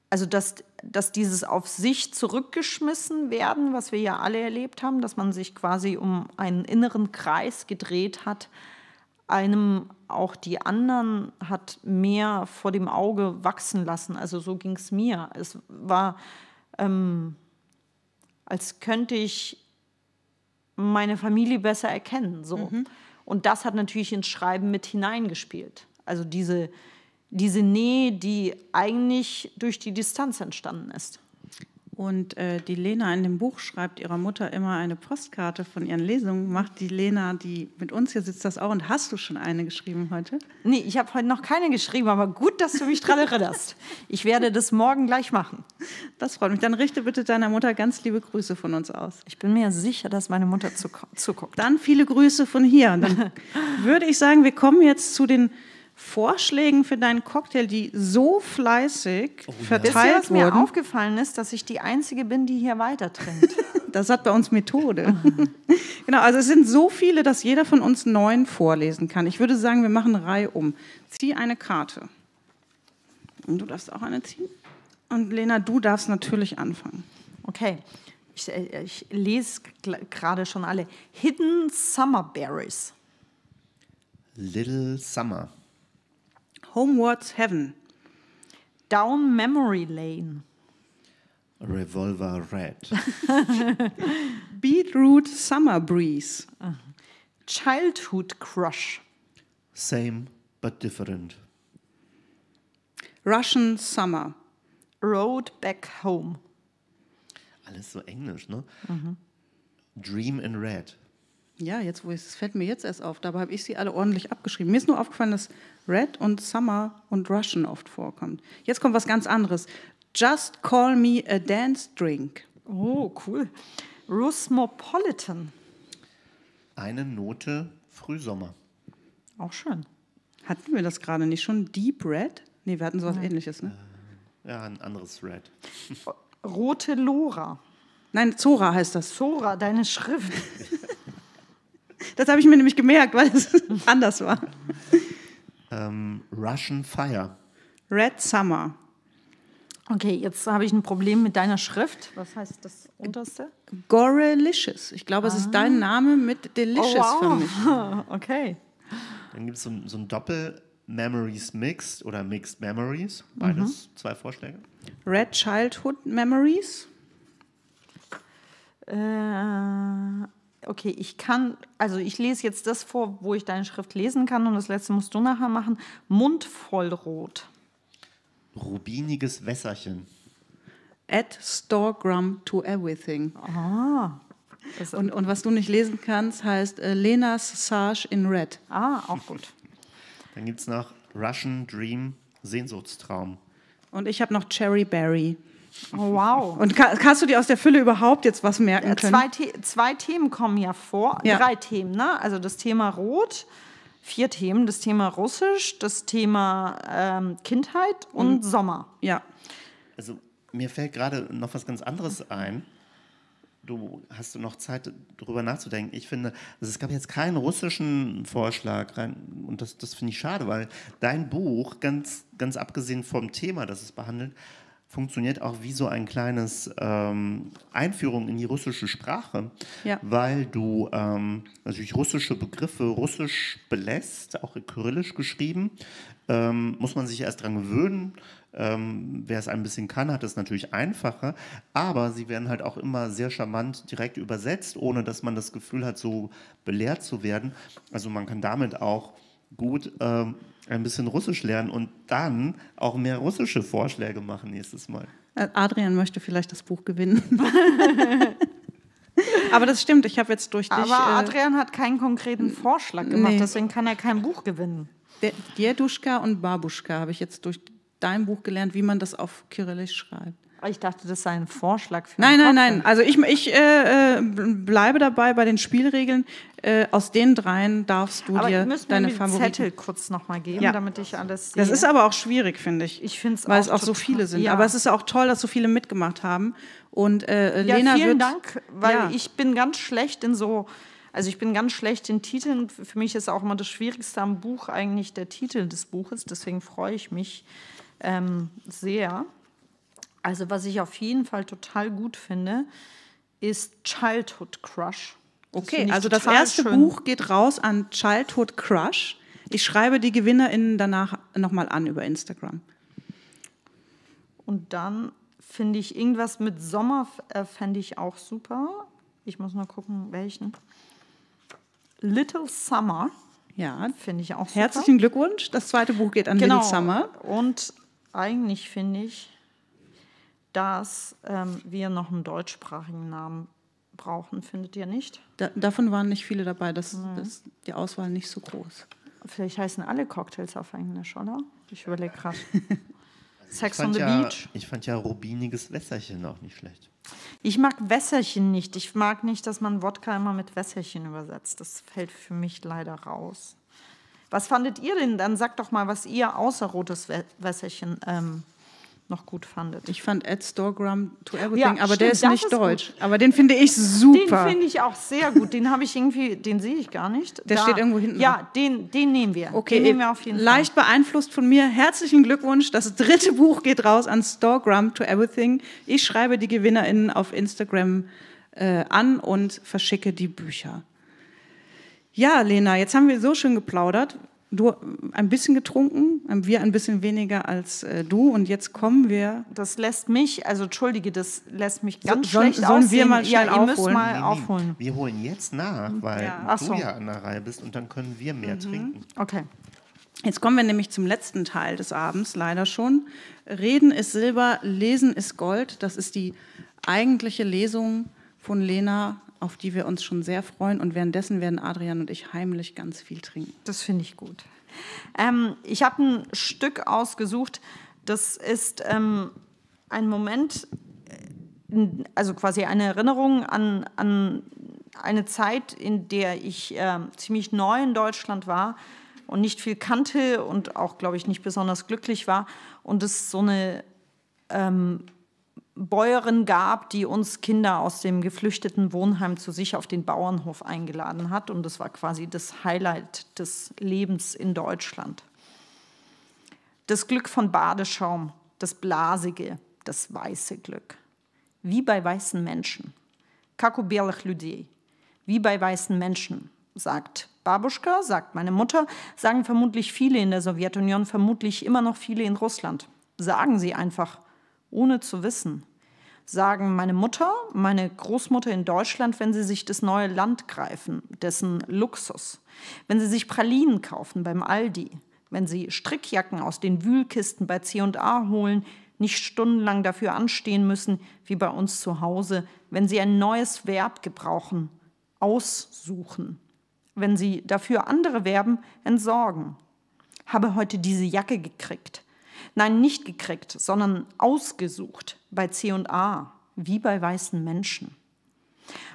also dass dass dieses auf sich zurückgeschmissen werden, was wir ja alle erlebt haben, dass man sich quasi um einen inneren Kreis gedreht hat, einem auch die anderen hat mehr vor dem Auge wachsen lassen. Also so ging es mir. Es war, ähm, als könnte ich meine Familie besser erkennen. So. Mhm. Und das hat natürlich ins Schreiben mit hineingespielt. Also diese, diese Nähe, die eigentlich durch die Distanz entstanden ist. Und äh, die Lena in dem Buch schreibt ihrer Mutter immer eine Postkarte von ihren Lesungen. Macht die Lena, die mit uns hier sitzt, das auch? Und hast du schon eine geschrieben heute? Nee, ich habe heute noch keine geschrieben, aber gut, dass du mich dran erinnerst. Ich werde das morgen gleich machen. Das freut mich. Dann richte bitte deiner Mutter ganz liebe Grüße von uns aus. Ich bin mir sicher, dass meine Mutter zuguckt. Dann viele Grüße von hier. Dann würde ich sagen, wir kommen jetzt zu den Vorschlägen für deinen Cocktail, die so fleißig oh, ja. verteilt Wisst ihr, wurden. mir aufgefallen ist, dass ich die Einzige bin, die hier weiter trinkt. das hat bei uns Methode. genau, also es sind so viele, dass jeder von uns neun vorlesen kann. Ich würde sagen, wir machen Reihe um. Zieh eine Karte. Und du darfst auch eine ziehen. Und Lena, du darfst natürlich anfangen. Okay. Ich, äh, ich lese gerade schon alle. Hidden Summer Berries. Little Summer. Homewards Heaven, Down Memory Lane, Revolver Red, Beetroot Summer Breeze, uh-huh. Childhood Crush, Same but Different, Russian Summer, Road Back Home. Alles so englisch, ne? Mhm. Dream in Red. Ja, jetzt, wo ich es fällt mir jetzt erst auf. Dabei habe ich sie alle ordentlich abgeschrieben. Mir ist nur aufgefallen, dass Red und Summer und Russian oft vorkommt. Jetzt kommt was ganz anderes. Just Call Me a Dance Drink. Oh, cool. Rusmopolitan. Eine Note Frühsommer. Auch schön. Hatten wir das gerade nicht schon? Deep Red? Nee, wir hatten sowas Nein. ähnliches, ne? Äh, ja, ein anderes Red. Rote Lora. Nein, Zora heißt das. Zora, deine Schrift. Das habe ich mir nämlich gemerkt, weil es anders war. Ähm, Russian Fire. Red Summer. Okay, jetzt habe ich ein Problem mit deiner Schrift. Was heißt das unterste? Gorelicious. Ich glaube, ah. es ist ah. dein Name mit Delicious oh, wow. für mich. Okay. Dann gibt es so, so ein Doppel Memories Mixed oder Mixed Memories. Beides mhm. zwei Vorschläge. Red Childhood Memories. Äh, okay, ich kann, also ich lese jetzt das vor, wo ich deine Schrift lesen kann und das letzte musst du nachher machen. Mund voll rot. Rubiniges Wässerchen. Add storegram to everything. Ah. Und, und was du nicht lesen kannst, heißt äh, Lenas Sage in Red. Ah, auch gut. Dann gibt es noch Russian Dream, Sehnsuchtstraum. Und ich habe noch Cherry Berry. Oh, wow. Und kann, kannst du dir aus der Fülle überhaupt jetzt was merken äh, können? Zwei, The zwei Themen kommen ja vor, ja. drei Themen, ne? Also das Thema Rot, vier Themen, das Thema Russisch, das Thema ähm, Kindheit und mhm. Sommer. Ja. Also mir fällt gerade noch was ganz anderes ein. Du hast noch Zeit, darüber nachzudenken. Ich finde, also es gab jetzt keinen russischen Vorschlag rein, und das, das finde ich schade, weil dein Buch, ganz, ganz abgesehen vom Thema, das es behandelt, funktioniert auch wie so ein kleines ähm, Einführung in die russische Sprache, ja. weil du ähm, natürlich russische Begriffe russisch belässt, auch kyrillisch geschrieben, ähm, muss man sich erst dran gewöhnen. Ähm, wer es ein bisschen kann, hat es natürlich einfacher, aber sie werden halt auch immer sehr charmant direkt übersetzt, ohne dass man das Gefühl hat, so belehrt zu werden. Also man kann damit auch gut ähm, ein bisschen Russisch lernen und dann auch mehr russische Vorschläge machen nächstes Mal. Äh, Adrian möchte vielleicht das Buch gewinnen. Aber das stimmt, ich habe jetzt durch dich. Aber äh, Adrian äh, hat keinen konkreten Vorschlag gemacht, nee. deswegen kann er kein Buch gewinnen. Djeduschka und Babuschka habe ich jetzt durch dein Buch gelernt, wie man das auf Kyrillisch schreibt. Ich dachte, das sei ein Vorschlag für. Nein, nein, nein. Also ich, ich äh, äh, bleibe dabei bei den Spielregeln. Äh, aus den dreien darfst du aber dir deine mir Favoriten. Zettel kurz nochmal geben, ja. damit ich alles sehe. Das ist aber auch schwierig, finde ich. Ich finde es Weil auch es auch so viele sind. Ja. Aber es ist auch toll, dass so viele mitgemacht haben. Und äh, äh, ja, Lena vielen wird, Dank, weil ja. ich bin ganz schlecht in so. Also ich bin ganz schlecht in Titeln. Für mich ist auch immer das Schwierigste am Buch eigentlich der Titel des Buches. Deswegen freue ich mich ähm, sehr. Also was ich auf jeden Fall total gut finde, ist Childhood Crush. Das okay, also das erste schön. Buch geht raus an Childhood Crush. Ich schreibe die GewinnerInnen danach nochmal an über Instagram. Und dann finde ich irgendwas mit Sommer, äh, fände ich auch super. Ich muss mal gucken, welchen. Little Summer. Ja, finde ich auch super. Herzlichen Glückwunsch. Das zweite Buch geht an genau. Little Summer. Und eigentlich finde ich, dass ähm, wir noch einen deutschsprachigen Namen brauchen, findet ihr nicht? Da, davon waren nicht viele dabei, das, mhm. das, die Auswahl nicht so groß. Vielleicht heißen alle Cocktails auf Englisch, oder? Ich überlege gerade. Also Sex on the ja, Beach. Ich fand ja rubiniges Wässerchen auch nicht schlecht. Ich mag Wässerchen nicht. Ich mag nicht, dass man Wodka immer mit Wässerchen übersetzt. Das fällt für mich leider raus. Was fandet ihr denn? Dann sagt doch mal, was ihr außer rotes Wässerchen ähm, noch gut fandet. Ich fand Ed Storgram to Everything, ja, aber stimmt, der ist nicht ist deutsch. Gut. Aber den finde ich super. Den finde ich auch sehr gut. Den habe ich irgendwie, den sehe ich gar nicht. Der da, steht irgendwo hinten. Ja, den, den nehmen wir. Okay, den nehmen äh, wir auf jeden leicht beeinflusst von mir. Herzlichen Glückwunsch. Das dritte Buch geht raus an Storgram to Everything. Ich schreibe die GewinnerInnen auf Instagram äh, an und verschicke die Bücher. Ja, Lena, jetzt haben wir so schön geplaudert du äh, ein bisschen getrunken, äh, wir ein bisschen weniger als äh, du und jetzt kommen wir. Das lässt mich, also entschuldige, das lässt mich ganz so, schlecht sollen aussehen. Sollen wir mal schnell ja, ihr Müsst mal nee, nee. aufholen. Wir holen jetzt nach, weil ja. du so. ja an der Reihe bist und dann können wir mehr mhm. trinken. Okay. Jetzt kommen wir nämlich zum letzten Teil des Abends, leider schon. Reden ist Silber, Lesen ist Gold. Das ist die eigentliche Lesung von Lena auf die wir uns schon sehr freuen. Und währenddessen werden Adrian und ich heimlich ganz viel trinken. Das finde ich gut. Ähm, ich habe ein Stück ausgesucht. Das ist ähm, ein Moment, äh, also quasi eine Erinnerung an, an eine Zeit, in der ich äh, ziemlich neu in Deutschland war und nicht viel kannte und auch, glaube ich, nicht besonders glücklich war. Und es so eine ähm, Bäuerin gab, die uns Kinder aus dem geflüchteten Wohnheim zu sich auf den Bauernhof eingeladen hat. Und das war quasi das Highlight des Lebens in Deutschland. Das Glück von Badeschaum, das blasige, das weiße Glück. Wie bei weißen Menschen. Kako bielych Wie bei weißen Menschen, sagt Babuschka, sagt meine Mutter, sagen vermutlich viele in der Sowjetunion, vermutlich immer noch viele in Russland. Sagen sie einfach ohne zu wissen, sagen meine Mutter, meine Großmutter in Deutschland, wenn sie sich das neue Land greifen, dessen Luxus, wenn sie sich Pralinen kaufen beim Aldi, wenn sie Strickjacken aus den Wühlkisten bei C&A holen, nicht stundenlang dafür anstehen müssen, wie bei uns zu Hause, wenn sie ein neues Verb gebrauchen, aussuchen, wenn sie dafür andere Verben entsorgen. Habe heute diese Jacke gekriegt, Nein, nicht gekriegt, sondern ausgesucht bei CA, wie bei weißen Menschen.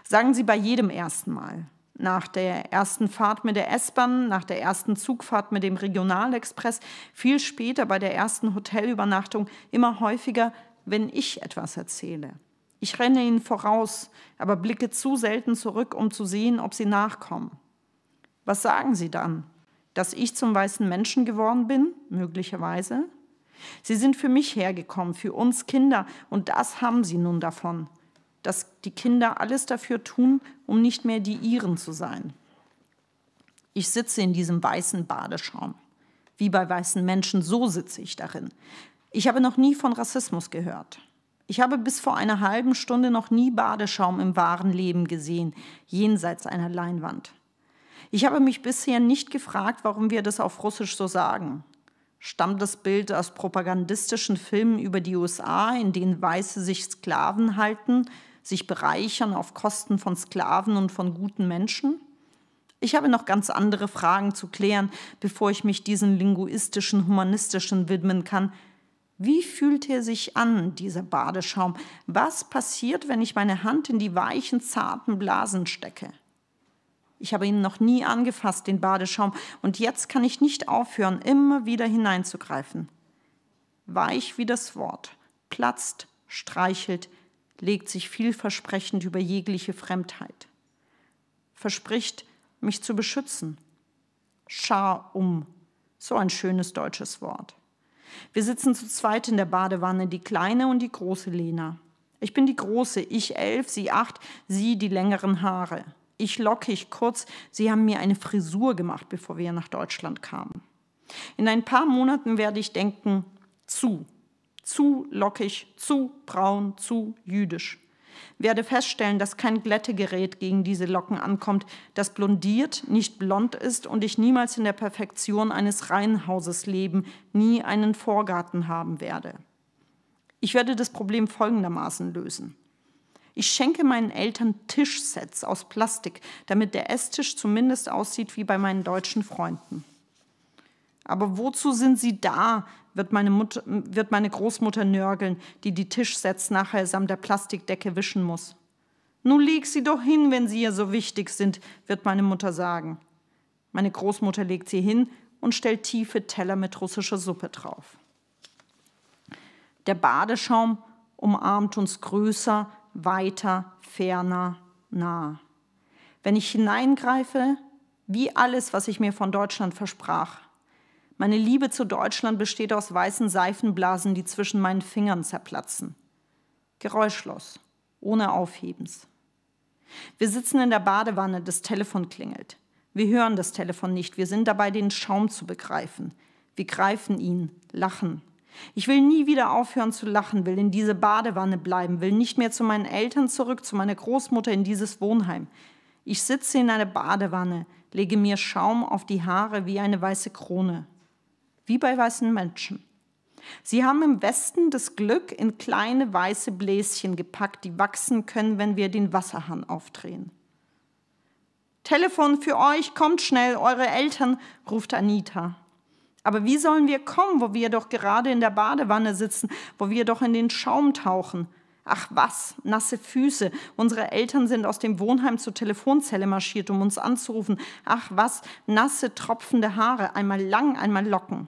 Sagen Sie bei jedem ersten Mal. Nach der ersten Fahrt mit der S-Bahn, nach der ersten Zugfahrt mit dem Regionalexpress, viel später bei der ersten Hotelübernachtung, immer häufiger, wenn ich etwas erzähle. Ich renne ihnen voraus, aber blicke zu selten zurück, um zu sehen, ob sie nachkommen. Was sagen sie dann? Dass ich zum weißen Menschen geworden bin, möglicherweise? Sie sind für mich hergekommen, für uns Kinder, und das haben sie nun davon, dass die Kinder alles dafür tun, um nicht mehr die ihren zu sein. Ich sitze in diesem weißen Badeschaum. Wie bei weißen Menschen, so sitze ich darin. Ich habe noch nie von Rassismus gehört. Ich habe bis vor einer halben Stunde noch nie Badeschaum im wahren Leben gesehen, jenseits einer Leinwand. Ich habe mich bisher nicht gefragt, warum wir das auf Russisch so sagen stammt das Bild aus propagandistischen Filmen über die USA, in denen Weiße sich Sklaven halten, sich bereichern auf Kosten von Sklaven und von guten Menschen? Ich habe noch ganz andere Fragen zu klären, bevor ich mich diesen linguistischen, humanistischen widmen kann. Wie fühlt er sich an, dieser Badeschaum? Was passiert, wenn ich meine Hand in die weichen, zarten Blasen stecke? Ich habe ihn noch nie angefasst, den Badeschaum, und jetzt kann ich nicht aufhören, immer wieder hineinzugreifen. Weich wie das Wort, platzt, streichelt, legt sich vielversprechend über jegliche Fremdheit. Verspricht, mich zu beschützen. Schar um. So ein schönes deutsches Wort. Wir sitzen zu zweit in der Badewanne, die kleine und die große Lena. Ich bin die große, ich elf, sie acht, sie die längeren Haare ich locke ich kurz, sie haben mir eine Frisur gemacht, bevor wir nach Deutschland kamen. In ein paar Monaten werde ich denken, zu, zu lockig, zu braun, zu jüdisch. Werde feststellen, dass kein Glättegerät gegen diese Locken ankommt, das blondiert, nicht blond ist und ich niemals in der Perfektion eines Reihenhauses leben, nie einen Vorgarten haben werde. Ich werde das Problem folgendermaßen lösen. Ich schenke meinen Eltern Tischsets aus Plastik, damit der Esstisch zumindest aussieht wie bei meinen deutschen Freunden. Aber wozu sind sie da? Wird meine, Mutter, wird meine Großmutter nörgeln, die die Tischsets nachher samt der Plastikdecke wischen muss. Nun leg sie doch hin, wenn sie ihr so wichtig sind, wird meine Mutter sagen. Meine Großmutter legt sie hin und stellt tiefe Teller mit russischer Suppe drauf. Der Badeschaum umarmt uns größer weiter, ferner, nah. Wenn ich hineingreife, wie alles, was ich mir von Deutschland versprach. Meine Liebe zu Deutschland besteht aus weißen Seifenblasen, die zwischen meinen Fingern zerplatzen. Geräuschlos, ohne Aufhebens. Wir sitzen in der Badewanne, das Telefon klingelt. Wir hören das Telefon nicht, wir sind dabei, den Schaum zu begreifen. Wir greifen ihn, lachen, ich will nie wieder aufhören zu lachen, will in diese Badewanne bleiben, will nicht mehr zu meinen Eltern zurück, zu meiner Großmutter in dieses Wohnheim. Ich sitze in einer Badewanne, lege mir Schaum auf die Haare wie eine weiße Krone. Wie bei weißen Menschen. Sie haben im Westen das Glück in kleine weiße Bläschen gepackt, die wachsen können, wenn wir den Wasserhahn aufdrehen. Telefon für euch, kommt schnell, eure Eltern, ruft Anita. Aber wie sollen wir kommen, wo wir doch gerade in der Badewanne sitzen, wo wir doch in den Schaum tauchen? Ach was, nasse Füße. Unsere Eltern sind aus dem Wohnheim zur Telefonzelle marschiert, um uns anzurufen. Ach was, nasse, tropfende Haare, einmal lang, einmal locken.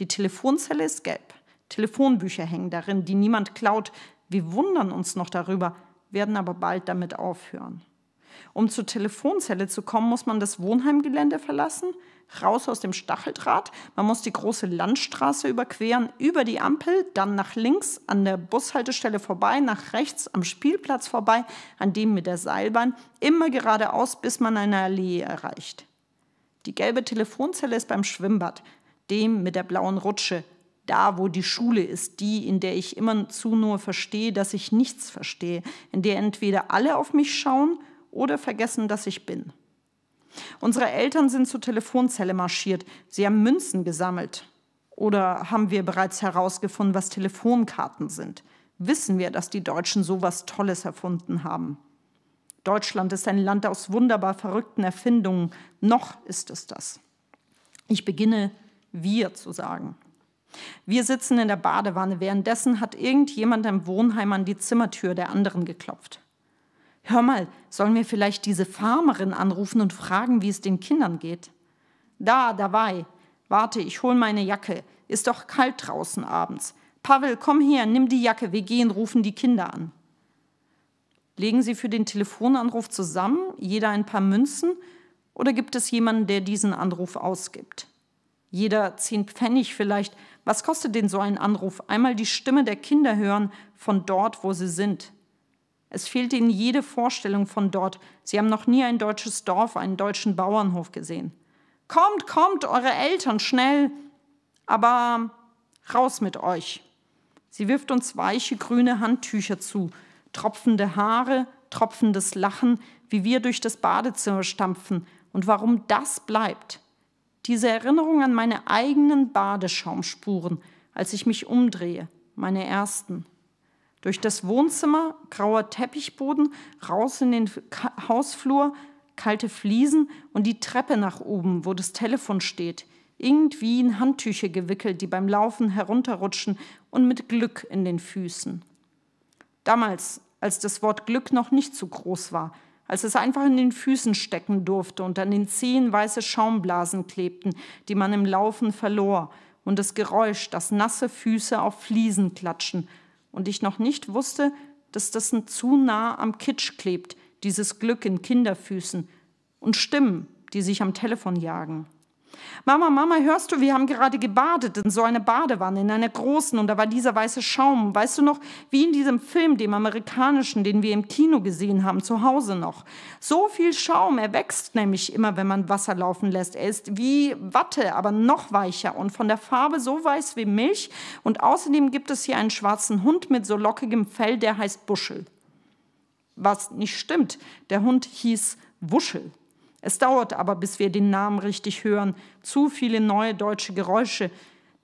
Die Telefonzelle ist gelb. Telefonbücher hängen darin, die niemand klaut. Wir wundern uns noch darüber, werden aber bald damit aufhören. Um zur Telefonzelle zu kommen, muss man das Wohnheimgelände verlassen, raus aus dem Stacheldraht. Man muss die große Landstraße überqueren, über die Ampel, dann nach links an der Bushaltestelle vorbei, nach rechts am Spielplatz vorbei, an dem mit der Seilbahn, immer geradeaus, bis man eine Allee erreicht. Die gelbe Telefonzelle ist beim Schwimmbad, dem mit der blauen Rutsche, da wo die Schule ist, die, in der ich immerzu nur verstehe, dass ich nichts verstehe, in der entweder alle auf mich schauen oder vergessen, dass ich bin. Unsere Eltern sind zur Telefonzelle marschiert. Sie haben Münzen gesammelt. Oder haben wir bereits herausgefunden, was Telefonkarten sind? Wissen wir, dass die Deutschen so was Tolles erfunden haben? Deutschland ist ein Land aus wunderbar verrückten Erfindungen. Noch ist es das. Ich beginne, wir zu sagen. Wir sitzen in der Badewanne. Währenddessen hat irgendjemand im Wohnheim an die Zimmertür der anderen geklopft. Hör mal, sollen wir vielleicht diese Farmerin anrufen und fragen, wie es den Kindern geht? Da, dabei. Warte, ich hol meine Jacke. Ist doch kalt draußen abends. Pavel, komm her, nimm die Jacke, wir gehen, rufen die Kinder an. Legen Sie für den Telefonanruf zusammen, jeder ein paar Münzen, oder gibt es jemanden, der diesen Anruf ausgibt? Jeder zehn Pfennig vielleicht. Was kostet denn so ein Anruf? Einmal die Stimme der Kinder hören, von dort, wo sie sind. Es fehlt ihnen jede Vorstellung von dort. Sie haben noch nie ein deutsches Dorf, einen deutschen Bauernhof gesehen. Kommt, kommt, eure Eltern, schnell! Aber raus mit euch! Sie wirft uns weiche grüne Handtücher zu, tropfende Haare, tropfendes Lachen, wie wir durch das Badezimmer stampfen. Und warum das bleibt? Diese Erinnerung an meine eigenen Badeschaumspuren, als ich mich umdrehe, meine ersten. Durch das Wohnzimmer, grauer Teppichboden, raus in den Ka Hausflur, kalte Fliesen und die Treppe nach oben, wo das Telefon steht. Irgendwie in Handtücher gewickelt, die beim Laufen herunterrutschen und mit Glück in den Füßen. Damals, als das Wort Glück noch nicht so groß war, als es einfach in den Füßen stecken durfte und an den Zehen weiße Schaumblasen klebten, die man im Laufen verlor, und das Geräusch, dass nasse Füße auf Fliesen klatschen und ich noch nicht wusste, dass das ein zu nah am Kitsch klebt, dieses Glück in Kinderfüßen und Stimmen, die sich am Telefon jagen. Mama, Mama, hörst du, wir haben gerade gebadet in so einer Badewanne, in einer großen, und da war dieser weiße Schaum. Weißt du noch, wie in diesem Film, dem amerikanischen, den wir im Kino gesehen haben, zu Hause noch. So viel Schaum, er wächst nämlich immer, wenn man Wasser laufen lässt. Er ist wie Watte, aber noch weicher und von der Farbe so weiß wie Milch. Und außerdem gibt es hier einen schwarzen Hund mit so lockigem Fell, der heißt Buschel. Was nicht stimmt, der Hund hieß Wuschel. Es dauert aber, bis wir den Namen richtig hören. Zu viele neue deutsche Geräusche,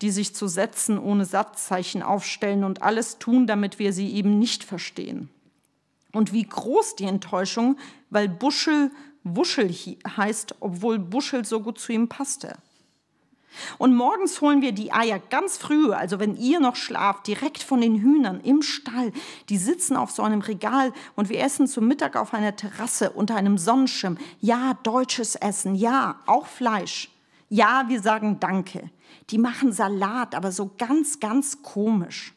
die sich zu Sätzen ohne Satzzeichen aufstellen und alles tun, damit wir sie eben nicht verstehen. Und wie groß die Enttäuschung, weil Buschel Wuschel heißt, obwohl Buschel so gut zu ihm passte. Und morgens holen wir die Eier ganz früh, also wenn ihr noch schlaft, direkt von den Hühnern im Stall. Die sitzen auf so einem Regal und wir essen zum Mittag auf einer Terrasse unter einem Sonnenschirm. Ja, deutsches Essen, ja, auch Fleisch. Ja, wir sagen Danke. Die machen Salat, aber so ganz, ganz komisch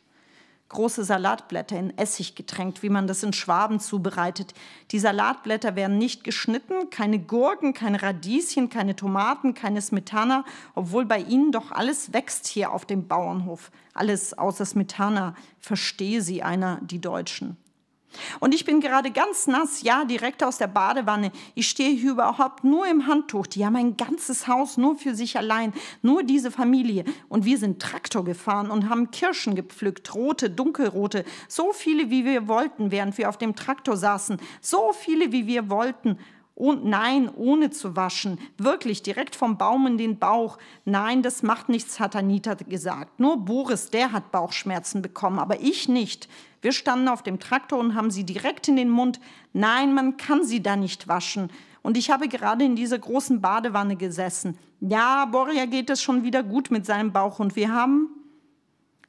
große Salatblätter in Essig getränkt, wie man das in Schwaben zubereitet. Die Salatblätter werden nicht geschnitten, keine Gurken, keine Radieschen, keine Tomaten, keine Smetana, obwohl bei ihnen doch alles wächst hier auf dem Bauernhof. Alles außer Smetana, verstehe sie einer, die Deutschen. Und ich bin gerade ganz nass, ja, direkt aus der Badewanne. Ich stehe hier überhaupt nur im Handtuch. Die haben ein ganzes Haus nur für sich allein, nur diese Familie. Und wir sind Traktor gefahren und haben Kirschen gepflückt, rote, dunkelrote, so viele, wie wir wollten, während wir auf dem Traktor saßen, so viele, wie wir wollten. Und nein, ohne zu waschen, wirklich direkt vom Baum in den Bauch. Nein, das macht nichts, hat Anita gesagt. Nur Boris, der hat Bauchschmerzen bekommen, aber ich nicht. Wir standen auf dem Traktor und haben sie direkt in den Mund. Nein, man kann sie da nicht waschen. Und ich habe gerade in dieser großen Badewanne gesessen. Ja, Borja geht es schon wieder gut mit seinem Bauch. Und wir haben.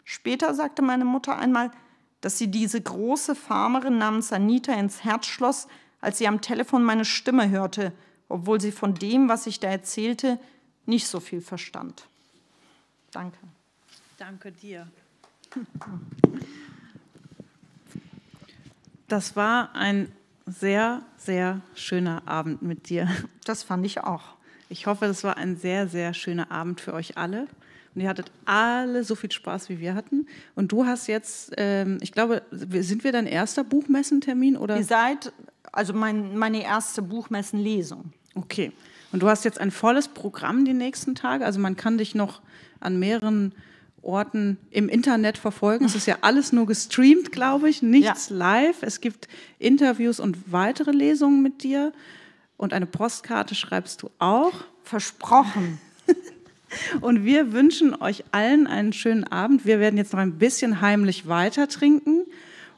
Später sagte meine Mutter einmal, dass sie diese große Farmerin namens Anita ins Herz schloss, als sie am Telefon meine Stimme hörte, obwohl sie von dem, was ich da erzählte, nicht so viel verstand. Danke. Danke dir. Das war ein sehr, sehr schöner Abend mit dir. Das fand ich auch. Ich hoffe, das war ein sehr, sehr schöner Abend für euch alle. Und ihr hattet alle so viel Spaß, wie wir hatten. Und du hast jetzt, ähm, ich glaube, sind wir dein erster Buchmessentermin? Oder? Ihr seid also mein, meine erste Buchmessenlesung. Okay. Und du hast jetzt ein volles Programm die nächsten Tage. Also man kann dich noch an mehreren Orten im Internet verfolgen. Es ist ja alles nur gestreamt, glaube ich, nichts ja. live. Es gibt Interviews und weitere Lesungen mit dir. Und eine Postkarte schreibst du auch. Versprochen. und wir wünschen euch allen einen schönen Abend. Wir werden jetzt noch ein bisschen heimlich weiter trinken.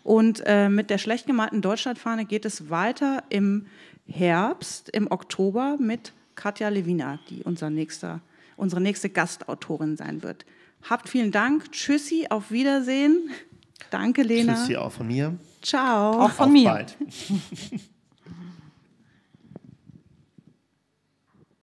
Und äh, mit der schlecht gemalten Deutschlandfahne geht es weiter im Herbst, im Oktober mit Katja Lewina, die unser nächster, unsere nächste Gastautorin sein wird. Habt vielen Dank. Tschüssi, auf Wiedersehen. Danke, Lena. Tschüssi auch von mir. Ciao. Auch von auf mir. Bald.